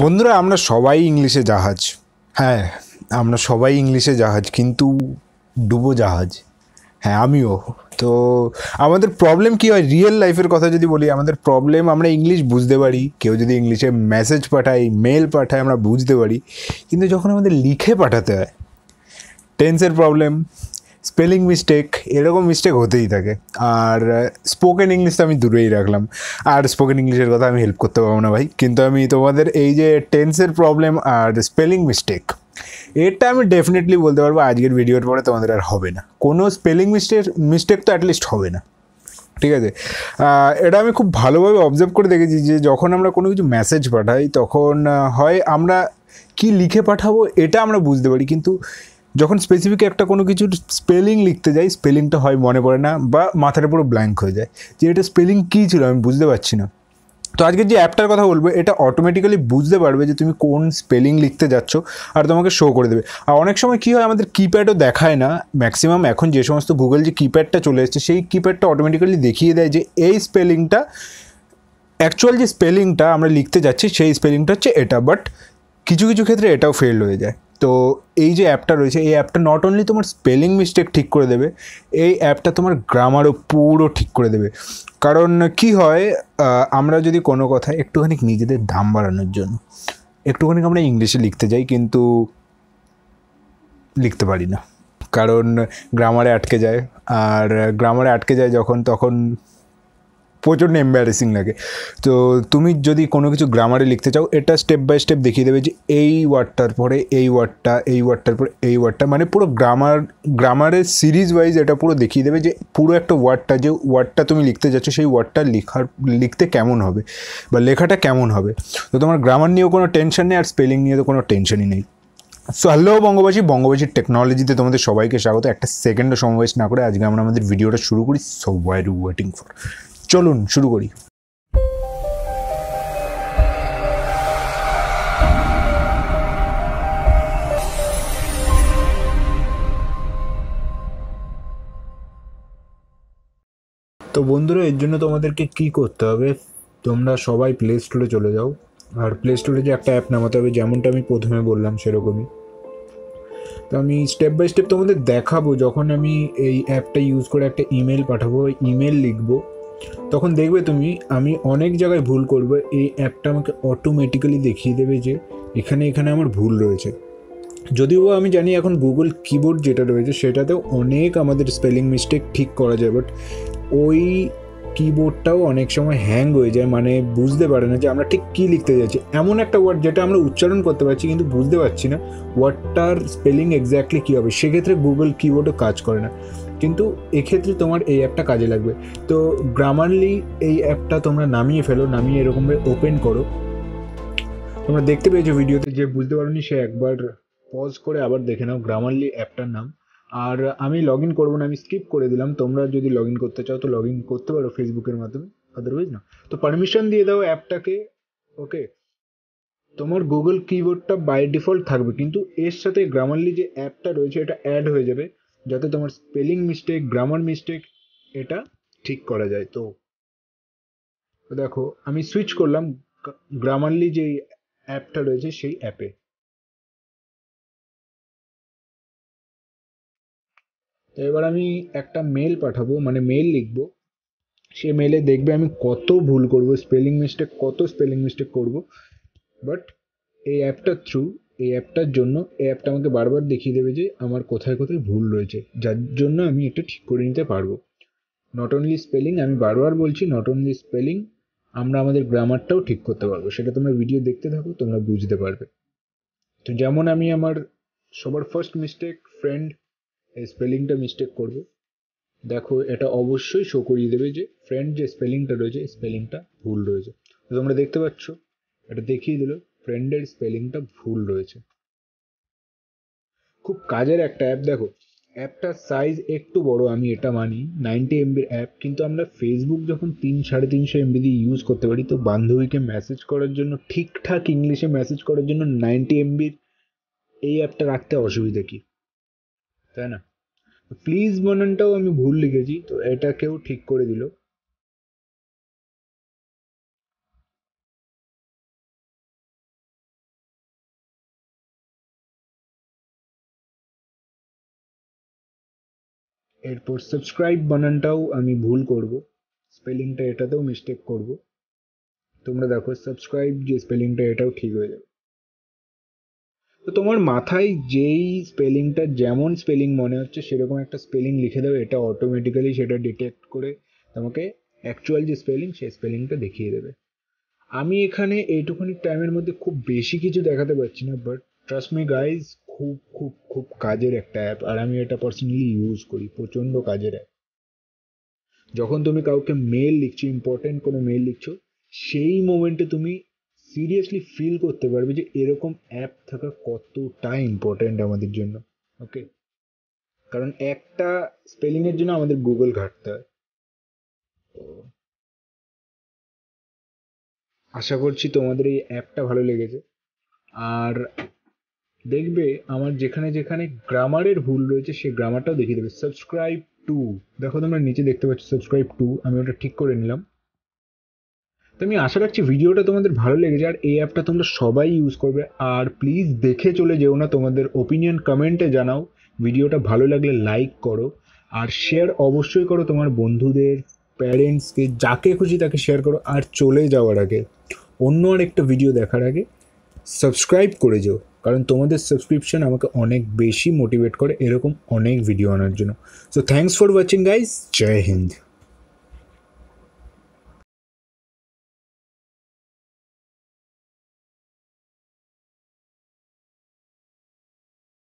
বন্ধুরা আমরা সবাই ইংলিশে জাহাজ হ্যাঁ আমরা সবাই ইংলিশে জাহাজ কিন্তু ডুবো জাহাজ হ্যাঁ আমিও তো আমাদের প্রবলেম কী হয় রিয়েল লাইফের কথা যদি বলি আমাদের প্রবলেম আমরা ইংলিশ বুঝতে পারি কেউ যদি ইংলিশে মেসেজ পাঠায় মেল পাঠায় আমরা বুঝতে পারি কিন্তু যখন আমাদের লিখে পাঠাতে হয় টেন্সের প্রবলেম স্পেলিং মিস্টেক এরকম মিস্টেক হতেই থাকে আর স্পোকেন ইংলিশ তো আমি দূরেই রাখলাম আর স্পোকেন ইংলিশের কথা আমি হেল্প করতে পারবো না ভাই কিন্তু আমি তোমাদের এই যে টেন্সের প্রবলেম আর স্পেলিং মিস্টেক এটা আমি ডেফিনেটলি বলতে পারবো আজকের ভিডিওর পরে তোমাদের আর হবে না কোনো স্পেলিং মিস্টেক মিস্টেক তো অ্যাটলিস্ট হবে না ঠিক আছে এটা আমি খুব ভালোভাবে অবজার্ভ করে দেখেছি যে যখন আমরা কোনো কিছু মেসেজ পাঠাই তখন হয় আমরা কি লিখে পাঠাবো এটা আমরা বুঝতে পারি কিন্তু যখন স্পেসিফিক একটা কোনো কিছুর স্পেলিং লিখতে যাই স্পেলিংটা হয় মনে পড়ে না বা মাথাটা পুরো ব্ল্যাঙ্ক হয়ে যায় যে এটা স্পেলিং কী ছিল আমি বুঝতে পারছি না তো আজকে যে অ্যাপটার কথা বলবো এটা অটোমেটিক্যালি বুঝতে পারবে যে তুমি কোন স্পেলিং লিখতে যাচ্ছ আর তোমাকে শো করে দেবে আর অনেক সময় কী হয় আমাদের কিপ্যাডও দেখায় না ম্যাক্সিমাম এখন যে সমস্ত গুগল যে কিপ্যাডটা চলে এসছে সেই কিপ্যাডটা অটোমেটিক্যালি দেখিয়ে দেয় যে এই স্পেলিংটা অ্যাকচুয়াল যে স্পেলিংটা আমরা লিখতে যাচ্ছি সেই স্পেলিংটা হচ্ছে এটা বাট কিছু কিছু ক্ষেত্রে এটাও ফেল হয়ে যায় তো এই যে অ্যাপটা রয়েছে এই অ্যাপটা নট অনলি তোমার স্পেলিং মিস্টেক ঠিক করে দেবে এই অ্যাপটা তোমার গ্রামারও পুরো ঠিক করে দেবে কারণ কি হয় আমরা যদি কোনো কথা একটুখানি নিজেদের দাম বাড়ানোর জন্য একটুখানি আমরা ইংলিশে লিখতে যাই কিন্তু লিখতে পারি না কারণ গ্রামারে আটকে যায় আর গ্রামারে আটকে যায় যখন তখন প্রচণ্ড এম্বারেসিং লাগে তো তুমি যদি কোনো কিছু গ্রামারে লিখতে চাও এটা স্টেপ বাই স্টেপ দেখিয়ে দেবে যে এই ওয়ার্ডটার পরে এই ওয়ার্ডটা এই ওয়ার্ডটার পরে এই ওয়ার্ডটা মানে পুরো গ্রামার গ্রামারের সিরিজ ওয়াইজ এটা পুরো দেখিয়ে দেবে যে পুরো একটা ওয়ার্ডটা যে ওয়ার্ডটা তুমি লিখতে যাচ্ছ সেই ওয়ার্ডটা লেখার লিখতে কেমন হবে বা লেখাটা কেমন হবে তো তোমার গ্রামার নিয়েও কোনো টেনশন নেই আর স্পেলিং নিয়ে তো কোনো টেনশনই নেই সো হ্যালো বঙ্গবাসী বঙ্গবাসীর টেকনোলজিতে তোমাদের সবাইকে স্বাগত একটা সেকেন্ডও সমাবেশ না করে আজকে আমরা আমাদের ভিডিওটা শুরু করি so why do waiting for চলুন শুরু করি তো বন্ধুরা এর জন্য তোমাদেরকে কি করতে হবে তোমরা সবাই প্লে স্টোরে চলে যাও আর প্লে স্টোরে যে একটা অ্যাপ নামাতে হবে যেমনটা আমি প্রথমে বললাম সেরকমই তো আমি স্টেপ বাই স্টেপ তোমাদের দেখাবো যখন আমি এই অ্যাপটা ইউজ করে একটা ইমেল পাঠাবো ইমেল লিখবো তখন দেখবে তুমি আমি অনেক জায়গায় ভুল করবো এই অ্যাপটা আমাকে অটোমেটিক্যালি দেখিয়ে দেবে যে এখানে এখানে আমার ভুল রয়েছে যদিও আমি জানি এখন গুগল কিবোর্ড যেটা রয়েছে সেটাতেও অনেক আমাদের স্পেলিং মিস্টেক ঠিক করা যায় বাট ওই কিবোর্ডটাও অনেক সময় হ্যাং হয়ে যায় মানে বুঝতে পারে না যে আমরা ঠিক কী লিখতে যাচ্ছি এমন একটা ওয়ার্ড যেটা আমরা উচ্চারণ করতে পারছি কিন্তু বুঝতে পারছি না ওয়ার্ডটার স্পেলিং এক্স্যাক্টলি কী হবে সেক্ষেত্রে গুগল কিবোর্ডও কাজ করে না কিন্তু এক্ষেত্রে তোমার এই অ্যাপটা কাজে লাগবে তো গ্রামারলি এই অ্যাপটা তোমরা নামিয়ে ফেলো নামিয়ে এরকমভাবে ওপেন করো তোমরা দেখতে পেয়েছো ভিডিওতে যে বুঝতে পারোনি সে একবার পজ করে আবার দেখে নাও গ্রামারলি অ্যাপটার নাম আর আমি লগ ইন করবো না আমি স্কিপ করে দিলাম তোমরা যদি লগ ইন করতে চাও তো লগ ইন করতে পারো ফেসবুকের মাধ্যমে আদারওয়াইজ না তো পারমিশন দিয়ে দাও অ্যাপটাকে ওকে তোমার গুগল কিবোর্ডটা বাই ডিফল্ট থাকবে কিন্তু এর সাথে গ্রামারলি যে অ্যাপটা রয়েছে এটা অ্যাড হয়ে যাবে যাতে তোমার স্পেলিং মিস্টেক গ্রামার মিস্টেক এটা ঠিক করা যায় তো দেখো আমি সুইচ করলাম গ্রামারলি যে অ্যাপটা রয়েছে সেই অ্যাপে এবার আমি একটা মেল পাঠাবো মানে মেল লিখব সে মেলে দেখবে আমি কত ভুল করব স্পেলিং মিস্টেক কত স্পেলিং মিস্টেক করব বাট এই অ্যাপটার থ্রু এই অ্যাপটার জন্য এই অ্যাপটা আমাকে বারবার দেখিয়ে দেবে যে আমার কোথায় কোথায় ভুল রয়েছে যার জন্য আমি এটা ঠিক করে নিতে পারবো নট অনলি স্পেলিং আমি বারবার বলছি নট অনলি স্পেলিং আমরা আমাদের গ্রামারটাও ঠিক করতে পারবো সেটা তোমরা ভিডিও দেখতে থাকো তোমরা বুঝতে পারবে তো যেমন আমি আমার সবার ফার্স্ট মিস্টেক ফ্রেন্ড এই স্পেলিংটা মিস্টেক করব দেখো এটা অবশ্যই শো করিয়ে দেবে যে ফ্রেন্ড যে স্পেলিংটা রয়েছে স্পেলিংটা ভুল রয়েছে তোমরা দেখতে পাচ্ছ এটা দেখিয়ে দিল ফ্রেন্ডের স্পেলিংটা ভুল রয়েছে খুব কাজের একটা অ্যাপ দেখো অ্যাপটার সাইজ একটু বড় আমি এটা মানি নাইনটি এমবির অ্যাপ কিন্তু আমরা ফেসবুক যখন তিন সাড়ে তিনশো এমবি দিয়ে ইউজ করতে পারি তো বান্ধবীকে মেসেজ করার জন্য ঠিকঠাক ইংলিশে মেসেজ করার জন্য নাইনটি এমবির এই অ্যাপটা রাখতে অসুবিধা কি তাই না প্লিজ বানানটাও আমি ভুল লিখেছি তো এটাকেও ঠিক করে দিল এরপর সাবস্ক্রাইব বানানটাও আমি ভুল করব স্পেলিংটা এটাতেও মিস্টেক করব তোমরা দেখো সাবস্ক্রাইব যে স্পেলিংটা এটাও ঠিক হয়ে যাবে তো তোমার মাথায় যেই স্পেলিংটা যেমন স্পেলিং মনে হচ্ছে সেরকম একটা স্পেলিং লিখে দেবে এটা অটোমেটিক্যালি সেটা ডিটেক্ট করে তোমাকে অ্যাকচুয়াল যে স্পেলিং সেই স্পেলিংটা দেখিয়ে দেবে আমি এখানে এইটুকুনি টাইমের মধ্যে খুব বেশি কিছু দেখাতে পারছি না বাট ট্রাস্ট মি গাইজ খুব খুব খুব কাজের একটা অ্যাপ আর আমি এটা পার্সোনালি ইউজ করি প্রচণ্ড কাজের অ্যাপ যখন তুমি কাউকে মেল লিখছো ইম্পর্টেন্ট কোনো মেল লিখছো সেই মোমেন্টে তুমি সিরিয়াসলি ফিল করতে পারবে যে এরকম অ্যাপ থাকা কতটা ইম্পর্ট্যান্ট আমাদের জন্য ওকে কারণ একটা স্পেলিংয়ের জন্য আমাদের গুগল ঘাটতে হয় আশা করছি তোমাদের এই অ্যাপটা ভালো লেগেছে আর দেখবে আমার যেখানে যেখানে গ্রামারের ভুল রয়েছে সেই গ্রামারটাও দেখিয়ে দেবে সাবস্ক্রাইব টু দেখো তোমরা নিচে দেখতে পাচ্ছ সাবস্ক্রাইব টু আমি ওটা ঠিক করে নিলাম তো আমি আশা রাখছি ভিডিওটা তোমাদের ভালো লেগেছে আর এই অ্যাপটা তোমরা সবাই ইউজ করবে আর প্লিজ দেখে চলে যেও না তোমাদের ওপিনিয়ন কমেন্টে জানাও ভিডিওটা ভালো লাগলে লাইক করো আর শেয়ার অবশ্যই করো তোমার বন্ধুদের প্যারেন্টসকে যাকে খুশি তাকে শেয়ার করো আর চলে যাওয়ার আগে অন্য আর একটা ভিডিও দেখার আগে সাবস্ক্রাইব করে যাও কারণ তোমাদের সাবস্ক্রিপশন আমাকে অনেক বেশি মোটিভেট করে এরকম অনেক ভিডিও আনার জন্য so thanks for watching guys জয় হিন্দ